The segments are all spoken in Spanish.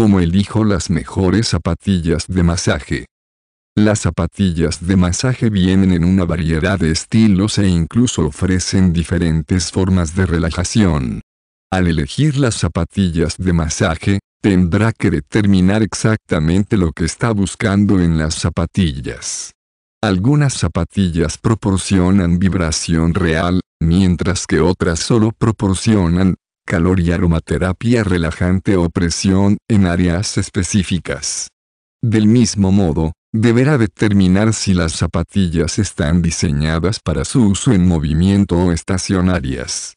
como elijo las mejores zapatillas de masaje. Las zapatillas de masaje vienen en una variedad de estilos e incluso ofrecen diferentes formas de relajación. Al elegir las zapatillas de masaje, tendrá que determinar exactamente lo que está buscando en las zapatillas. Algunas zapatillas proporcionan vibración real, mientras que otras solo proporcionan calor y aromaterapia relajante o presión en áreas específicas. Del mismo modo, deberá determinar si las zapatillas están diseñadas para su uso en movimiento o estacionarias.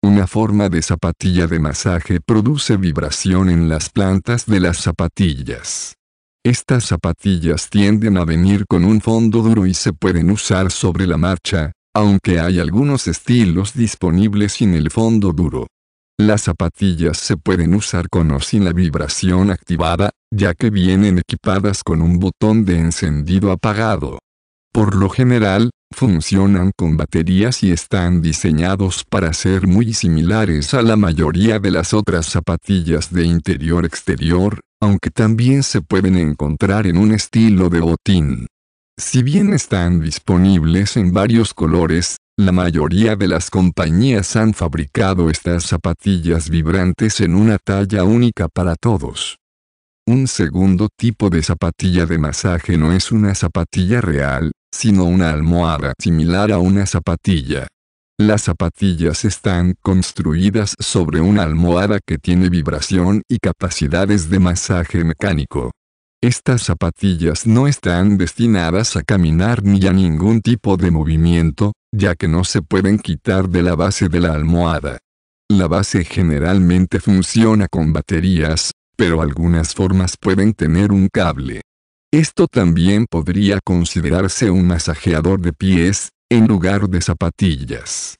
Una forma de zapatilla de masaje produce vibración en las plantas de las zapatillas. Estas zapatillas tienden a venir con un fondo duro y se pueden usar sobre la marcha, aunque hay algunos estilos disponibles sin el fondo duro. Las zapatillas se pueden usar con o sin la vibración activada, ya que vienen equipadas con un botón de encendido apagado. Por lo general, funcionan con baterías y están diseñados para ser muy similares a la mayoría de las otras zapatillas de interior-exterior, aunque también se pueden encontrar en un estilo de botín. Si bien están disponibles en varios colores, la mayoría de las compañías han fabricado estas zapatillas vibrantes en una talla única para todos. Un segundo tipo de zapatilla de masaje no es una zapatilla real, sino una almohada similar a una zapatilla. Las zapatillas están construidas sobre una almohada que tiene vibración y capacidades de masaje mecánico. Estas zapatillas no están destinadas a caminar ni a ningún tipo de movimiento, ya que no se pueden quitar de la base de la almohada. La base generalmente funciona con baterías, pero algunas formas pueden tener un cable. Esto también podría considerarse un masajeador de pies, en lugar de zapatillas.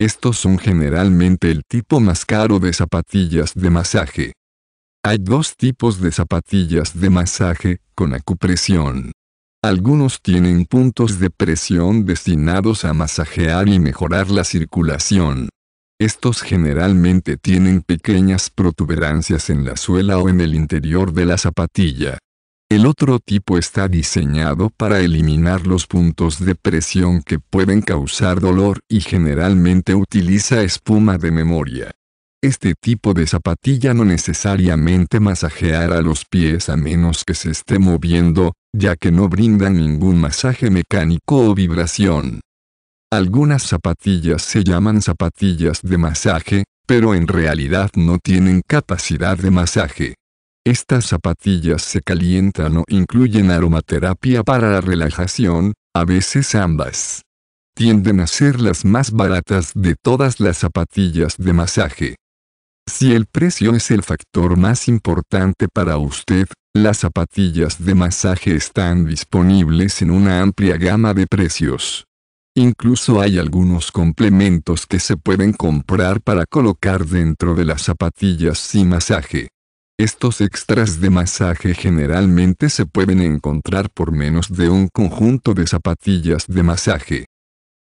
Estos son generalmente el tipo más caro de zapatillas de masaje. Hay dos tipos de zapatillas de masaje, con acupresión. Algunos tienen puntos de presión destinados a masajear y mejorar la circulación. Estos generalmente tienen pequeñas protuberancias en la suela o en el interior de la zapatilla. El otro tipo está diseñado para eliminar los puntos de presión que pueden causar dolor y generalmente utiliza espuma de memoria. Este tipo de zapatilla no necesariamente masajeará los pies a menos que se esté moviendo, ya que no brindan ningún masaje mecánico o vibración. Algunas zapatillas se llaman zapatillas de masaje, pero en realidad no tienen capacidad de masaje. Estas zapatillas se calientan o incluyen aromaterapia para la relajación, a veces ambas. Tienden a ser las más baratas de todas las zapatillas de masaje. Si el precio es el factor más importante para usted, las zapatillas de masaje están disponibles en una amplia gama de precios. Incluso hay algunos complementos que se pueden comprar para colocar dentro de las zapatillas sin masaje. Estos extras de masaje generalmente se pueden encontrar por menos de un conjunto de zapatillas de masaje.